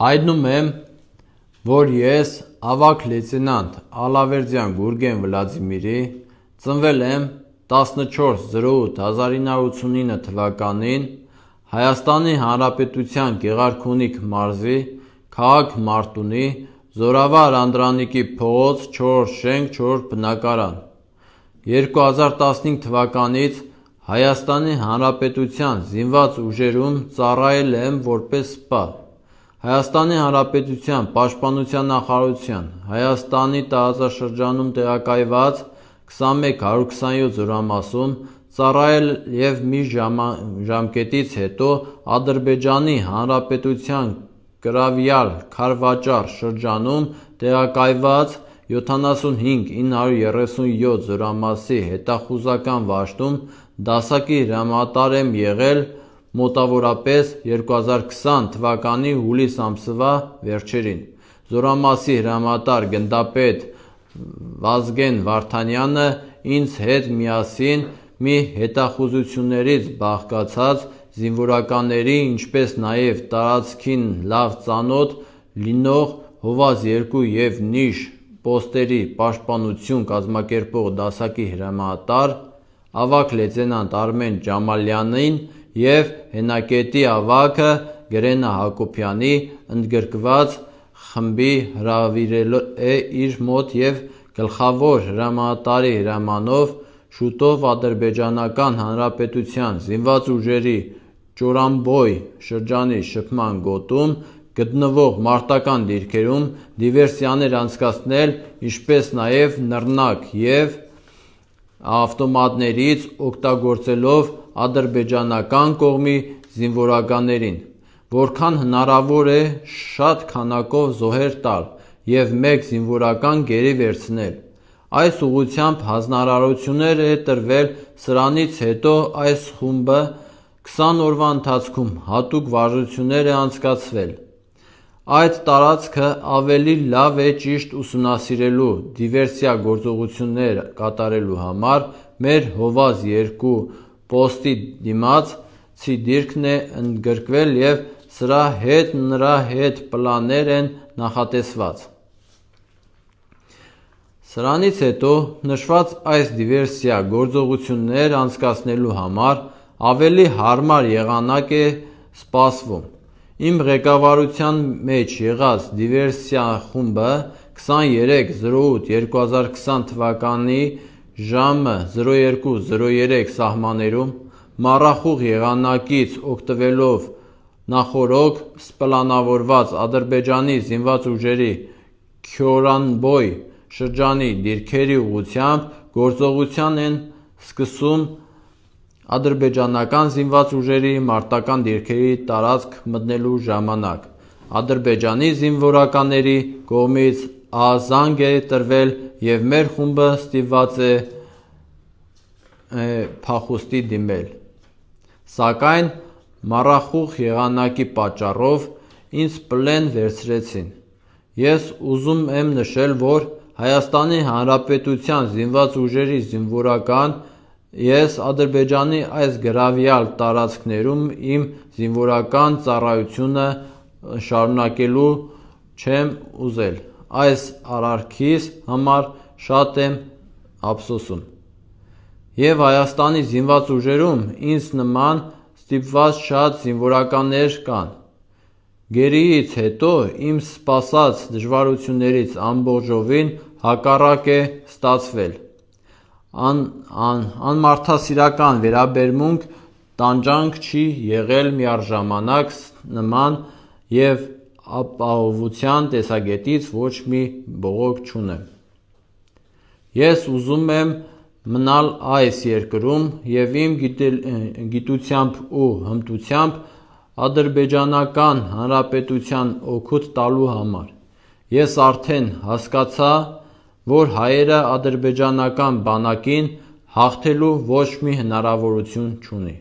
Հայտնում եմ, որ ես ավագ լեյտենանտ Ալավերդյան Գուրգեն Վլադիմիրի (ծնվել եմ 14-08-1989 թվականին) Հայաստանի Հանրապետության Գեղարքունիք մարզի (քաղաք Մարտունի) Զորավար Անդրանիկի փողոց 4 շենք 4 բնակարան, 2015 թվականից Հայաստանի Հանրապետության Զինված ուժերում ծառայել եմ որպես սպա։ Հայաստանի Հանրապետության Պաշտպանության նախարարության Հայաստանի տարածաշրջանում տեղակայված 21-127 հյուрамասում ծառայել և մի ժամկետից հետո Ադրբեջանի Հանրապետության Կրավյալ-Քարվաճար շրջանում տեղակայված 75-937 հյուрамասի հետախուզական վարշտում դասակի հրամատար եմ եղել մոտավորապես 2020 թվականի հուլիս ամսվա վերջերին զորամասի հրամանատար գնդապետ Վազգեն Վարդանյանը ինձ հետ միասին մի հետախուզություններից բաղկացած զինվորականների, ինչպես նաև տարածքին լավ ծանոթ լինող «Հովազ-2» և «Նիշ» պոստերի պաշտպանություն կազմակերպող դասակի հրամանատար, ավագ լեյտենանտ Արմեն Ջամալյանին և հենակետի ավագը Գրենա Հակոբյանի ընդգրկված խմբի հրավիրել է իր մոտ և գլխավոր հրամանատարի հրամանով շուտով ադրբեջանական հանրապետության զինված ուժերի Ճորամբոյ շրջանի շփման գոտում գտնվող մարտական դիրքերում դիվերսիաներ անցկացնել, ինչպես նաև նռնակ և ավտոմատներից օգտագործելով ադրբեջանական կողմի զինվորականներին, որքան հնարավոր է շատ քանակով զոհեր տալ և մեկ զինվորական գերի վերցնել: Այս ուղղությամբ հանձնարարություններ է տրվել, սրանից հետո այս խումբը 20 օրվա ընթացքում հատուկ վարժություններ է անցկացրել: Այդ տարածքը ավելի լավ է ճիշտ ուսումնասիրելու, դիվերսիա գործողություններ կատարելու համար մեր «Հովազ 2» պոստի դիմաց ցի դիրքն է ընդգրկվել և սրա հետ նրա հետ պլաններ են նախատեսված։ Սրանից հետո նշված այս դիվերսիա գործողություններ անցկացնելու համար ավելի հարմար եղանակ է սպասվում։ Իմ ղեկավարության մեջ եղած դիվերսիա խումբը 23.08.2020 թվականի ժամը 02:03 սահմաններում մառախուղ եղանակից օգտվելով նախօրոք սպլանավորված Ադրբեջանի զինված ուժերի Քյորանբոյ շրջանի դիրքերի ուղղությամբ գործողություն են սկսում ադրբեջանական զինված ուժերի մարտական դիրքերի տարածք մտնելու ժամանակ։ Ադրբեջանի զինվորականների կողմից զանգ է տրվել և մեր խումբը ստիպված է փախուստի դիմել, սակայն մառախուղ եղանակի պատճառով ինձ պլեն վերցրեցին։ Ես ուզում եմ նշել, որ Հայաստանի Հանրապետության զինված ուժերի զինվորական, ես Ադրբեջանի այս գրավյալ տարածքներում իմ զինվորական ծառայությունը շարունակելու չեմ ուզել։ Այս արարքիս համար շատ եմ ափսոսում։ Եվ Հայաստանի զինված ուժերում ինձ նման ստիպված շատ զինվորականներ կան։ Գերիից հետո իմ սպասած դժվարություններից ամբողջովին հակառակ է ստացվել։ Ան, ան անմարդասիրական վերաբերմունք, տանջանք չի եղել միառժամանակ նման և ապահովության տեսակետից ոչ մի բողոք չունեմ։ Ես ուզում եմ մնալ այս երկրում և իմ գիտությամբ ու հմտությամբ Ադրբեջանական Հանրապետությանն օգուտ տալու համար։ Ես արդեն հասկացա, որ հայերը ադրբեջանական բանակին հաղթելու ոչ մի հնարավորություն չունի։